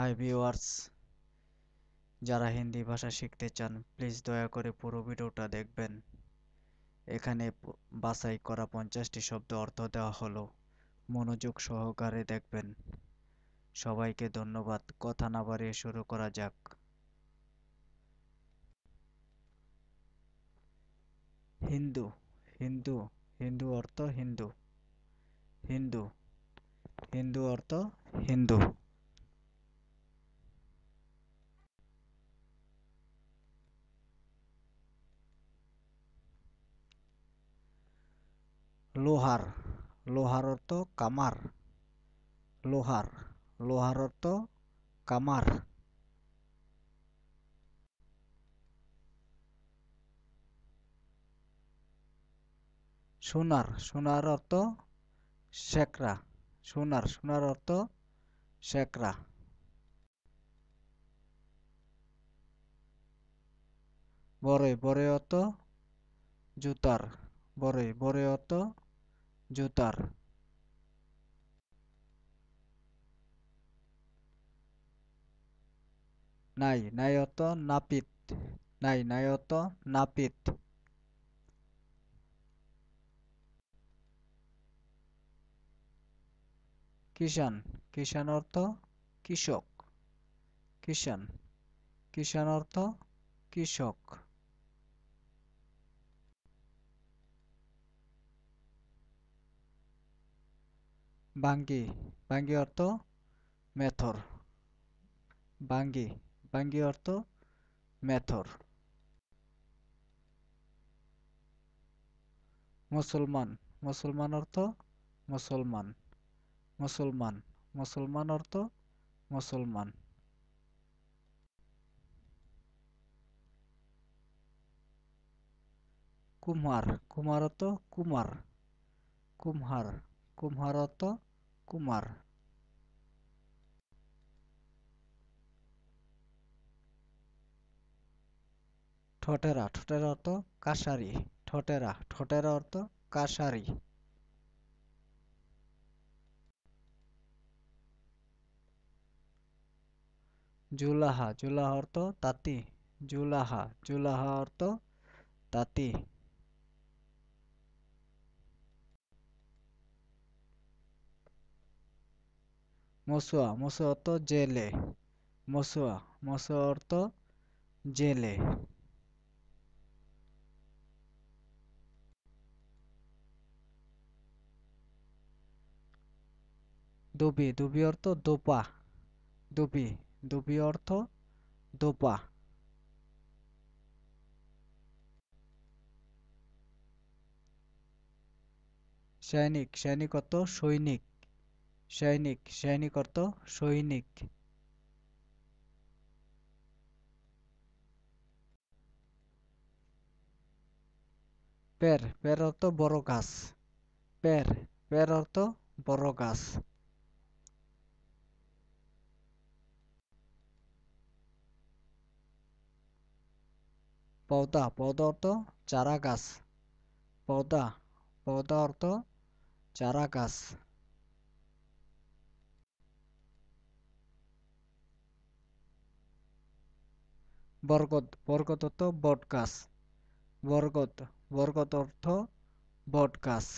Hi viewers যারা হিন্দি ভাষা শিখতে চান প্লিজ দয়া করে পুরো ভিডিওটা দেখবেন এখানে বাছাই করা পঞ্চাশটি শব্দ অর্থ দেওয়া হলো মনোযোগ সহকারে দেখবেন সবাইকে ধন্যবাদ কথা না বাড়িয়ে শুরু করা যাক হিন্দু হিন্দু হিন্দু অর্থ হিন্দু হিন্দু হিন্দু অর্থ হিন্দু লোহার লোহার অর্থ কামার লোহার লোহার অর্থ কামার সোনার সোনার অর্থ শেকরা সোনার সোনার অর্থ শেকরা বরে বরে অত জুতার বরে বরে অত জুতার নাই নায়ত নাপিত নাই নায়ত নাপিত কিষান কিষান অর্থ কৃষক কিষান কিষান অর্থ কৃষক Banggi, banggi orto metor. Banggi, banggi orto metor. Musulman, musulman orto musulman. Musulman, musulman orto musulman. Kumar, kumar orto, kumar, kumhar, kumhar orto. Kumar. ঠোঁটেরা ঠোঁটের অর্থ কাশারি ঠোঁটেরা ঠোঁটের অর্থ কাশারি জুলাহা জুলাহা অর্থ তাঁতি জুলাহা জুলাহা অর্থ তাঁতি মসুয়া মসুয়া অর্থ জেলে মসুয়া মসুয়া অর্থ জেলে দুবি দুবি অর্থ দোপা দুবি দুবি অর্থ দোপা সৈনিক সৈনিক অর্থ সৈনিক সৈনিক সৈনিক অর্থ সৈনিক পের পের অর্থ বড় গাছ পের পের অর্থ বড় গাছ পৌদা পৌদা অর্থ চারা গাছ পৌদা পৌদা অর্থ চারা গাছ বরকত বরকত অর্থ বট গাছ বরকত বরকত অর্থ বট গাছ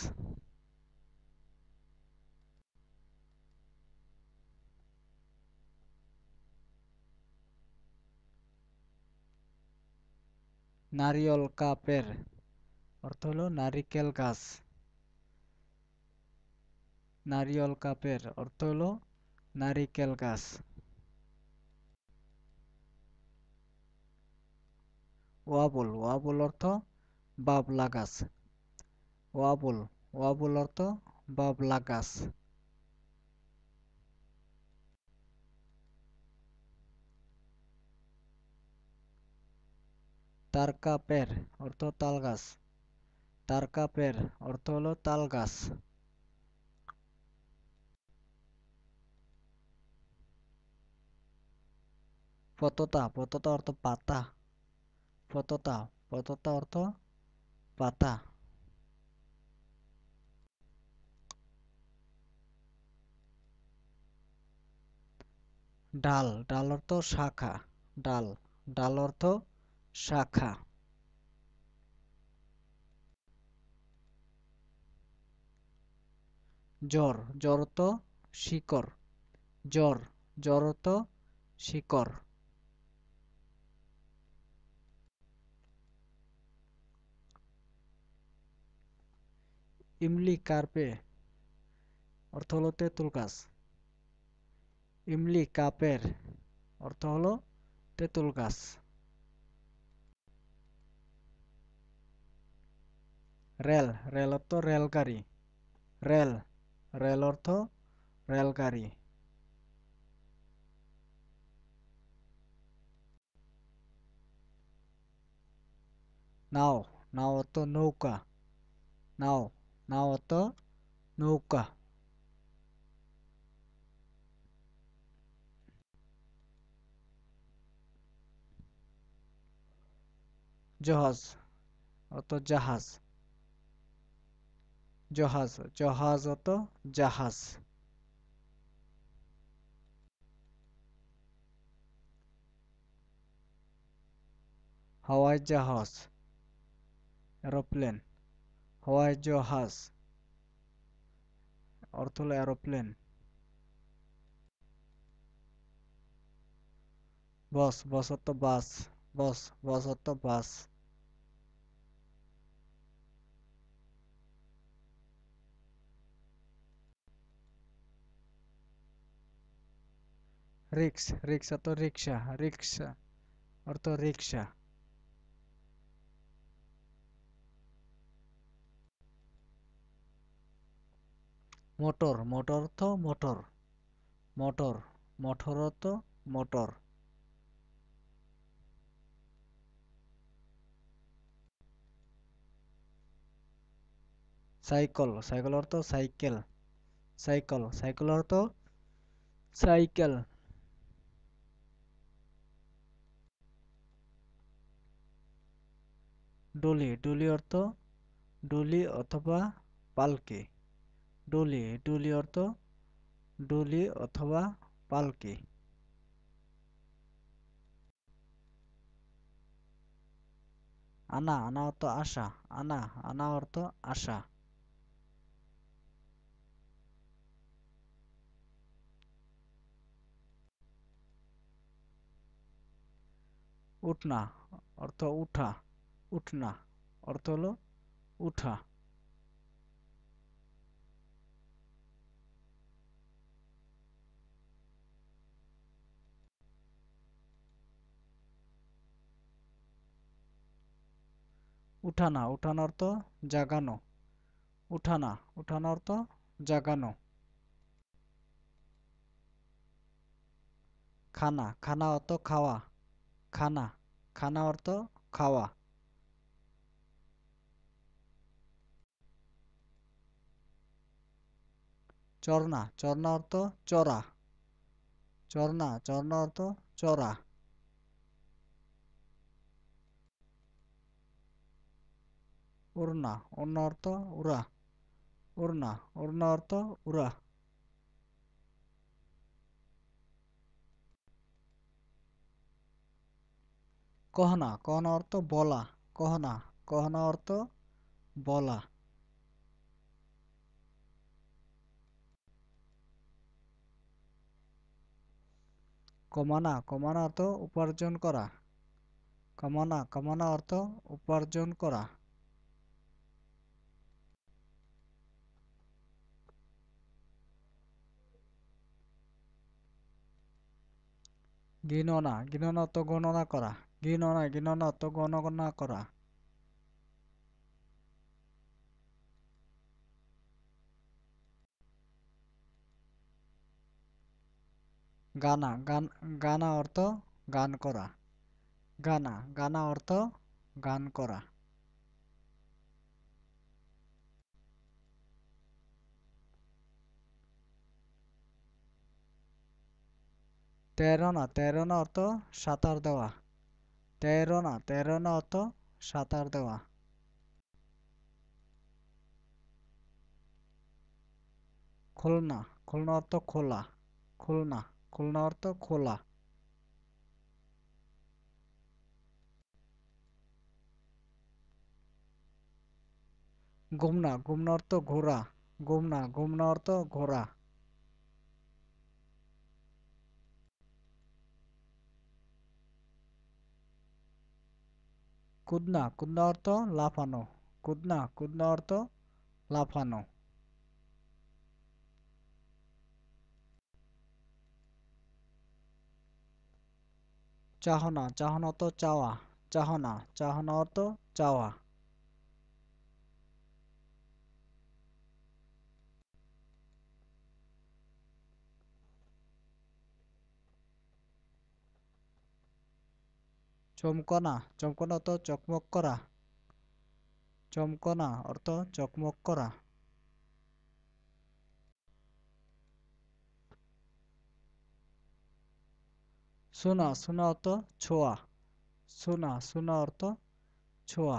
নারিয়ল কাপের অর্থ হলো নারিকেল গাছ নারিয়ল কাপের অর্থ হলো নারিকেল গাছ ওয়াবল ওয়াবল অর্থ বাবলা গাছ ওয়াবল ওয়াবল অর্থ বাবলা গাছ তারকা পের অর্থ তাল গাছ তারকা পের অর্থ হলো তাল গাছ পততা পততা অর্থ পাতা পততা পততা অর্থ পাতা ডাল ডাল অর্থ শাখা ডাল ডাল অর্থ শাখা জ্বর জ্বর তো শিকড় জ্বর জ্বর তো শিকড় ইমলি কার্পে অর্থ হলো তেঁতুল গাছ ইমলি কাপের অর্থ হলো তেঁতুল গাছ রেল রেল অর্থ রেলগাড়ি রেল রেল অর্থ রেলগাড়ি নাও নাও অর্থ নৌকা নাও নাও অত নৌকা জহাজ অত জাহাজ জহাজ জহাজ অত জাহাজ হাওয়াই জাহাজ এরোপ্লেন হওয়ায় জাহাজ অর্থ হলো অ্যারোপ্লেন বস বস অর্থ বাস বস বস অর্থ বাস রিক্স রিক্সা তো রিক্সা রিক্সা অর্থ রিক্সা মোটর মোটর তো মোটর মোটর মঠর তো মোটর সাইকেল সাইকেল অর্থ সাইকেল সাইকেল সাইকেল অর্থ সাইকেল ডলি ডলি অর্থ ডলি অথবা পালকি ডলি ডলি অর্থ ডলি অথবা পালকি আনা আনা অর্থ আশা আনা আনা অর্থ আশা উঠনা অর্থ উঠা উঠনা অর্থ হলো উঠা উঠানা উঠান অর্থ জাগানো উঠানা উঠান অর্থ জাগানো খানা খানা অর্থ খাওয়া খানা খানা অর্থ খাওয়া চরনা চরনা অর্থ চরা চরনা চরনা অর্থ চরা ওরনা অন্য অর্থ উরা ওরনা অন্য অর্থ উরা কহনা কহনা অর্থ বলা কহনা কহনা অর্থ বলা কমানা কমানা অর্থ উপার্জন করা কমানা কমানা অর্থ উপার্জন করা গিননা গিননত গণনা করা গিননা গিননত গণনা করা গানা গান গানা অর্থ গান করা গানা গানা অর্থ গান করা তেরোনা তেরোনা অর্থ সাঁতার দেওয়া তেরোনা তেরোনা অর্থ সাঁতার দেওয়া খুলনা খুলনা অর্থ খোলা খুলনা খুলনা অর্থ খোলা গুমনা গুমনা অর্থ ঘোরা গুমনা গুমনা অর্থ ঘোরা কুদনা কুদনা অর্থ লাফানো কুদনা কুদনা অর্থ লাফানো চাহনা চাহনা তো চাওয়া চাহনা চাহনা অর্থ চাওয়া চমকনা চমকনা অর্থ চকমক করা চমকনা অর্থ চকমক করা সোনা সোনা অর্থ ছোঁয়া সোনা সোনা অর্থ ছোঁয়া